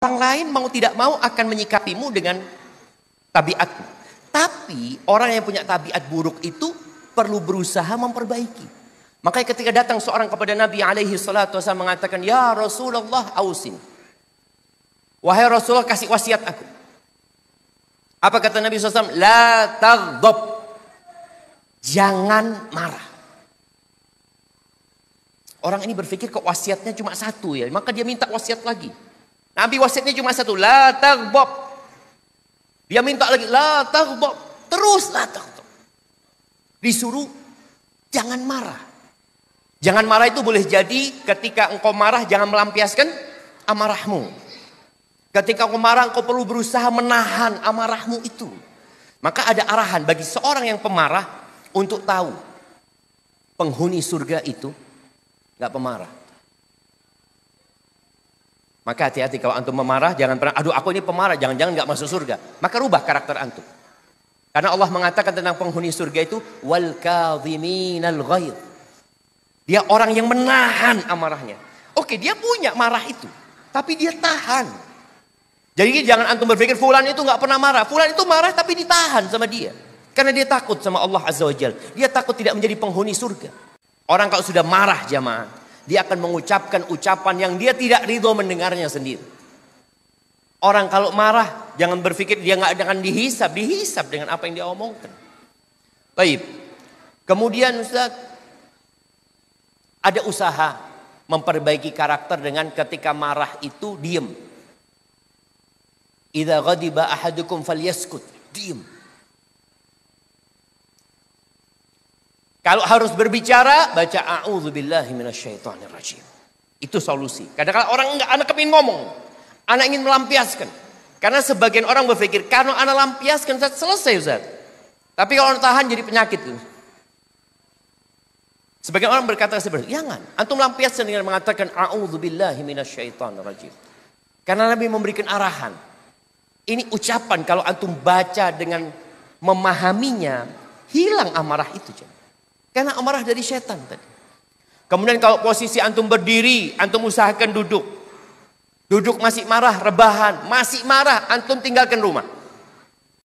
Orang lain mau tidak mau akan menyikapimu dengan tabiatmu. Tapi orang yang punya tabiat buruk itu perlu berusaha memperbaiki. Makanya ketika datang seorang kepada Nabi alaihi salatu wasallam mengatakan, "Ya Rasulullah, ausin." Wahai Rasulullah, kasih wasiat aku. Apa kata Nabi SAW? La taghdab. Jangan marah. Orang ini berpikir kok wasiatnya cuma satu ya. Maka dia minta wasiat lagi. Nabi wasitnya cuma satu, la taghbab. Dia minta lagi, la taghbab. Terus la taghbab. Disuruh jangan marah. Jangan marah itu boleh jadi ketika engkau marah jangan melampiaskan amarahmu. Ketika engkau marah engkau perlu berusaha menahan amarahmu itu. Maka ada arahan bagi seorang yang pemarah untuk tahu penghuni surga itu nggak pemarah. Maka hati-hati kalau antum memarah, jangan pernah, aduh aku ini pemarah, jangan-jangan nggak masuk surga. Maka rubah karakter antum. Karena Allah mengatakan tentang penghuni surga itu wal kadhiminal ghaid. Dia orang yang menahan amarahnya. Oke, dia punya marah itu, tapi dia tahan. Jadi jangan antum berpikir fulan itu nggak pernah marah. Fulan itu marah tapi ditahan sama dia. Karena dia takut sama Allah Azza wa Jal. Dia takut tidak menjadi penghuni surga. Orang kalau sudah marah jamaah, dia akan mengucapkan ucapan yang dia tidak ridho mendengarnya sendiri. Orang kalau marah, jangan berpikir dia nggak akan dihisap, dihisap dengan apa yang dia omongkan. Baik. Kemudian Ustaz, ada usaha memperbaiki karakter dengan ketika marah itu diem. Idza ghadiba ahadukum falyaskut. Diem. Kalau harus berbicara, baca a'udzubillahi Itu solusi. Kadang-kadang orang enggak anak kepingin ngomong. Anak ingin melampiaskan. Karena sebagian orang berpikir, karena anak lampiaskan Ustaz, selesai Ustaz. Tapi kalau orang tahan jadi penyakit. Sebagian orang berkata seperti itu jangan. Antum melampiaskan dengan mengatakan a'udzubillahi Karena Nabi memberikan arahan. Ini ucapan kalau antum baca dengan memahaminya, hilang amarah itu. Jangan. Karena amarah dari setan tadi. Kemudian kalau posisi antum berdiri, antum usahakan duduk. Duduk masih marah, rebahan, masih marah, antum tinggalkan rumah.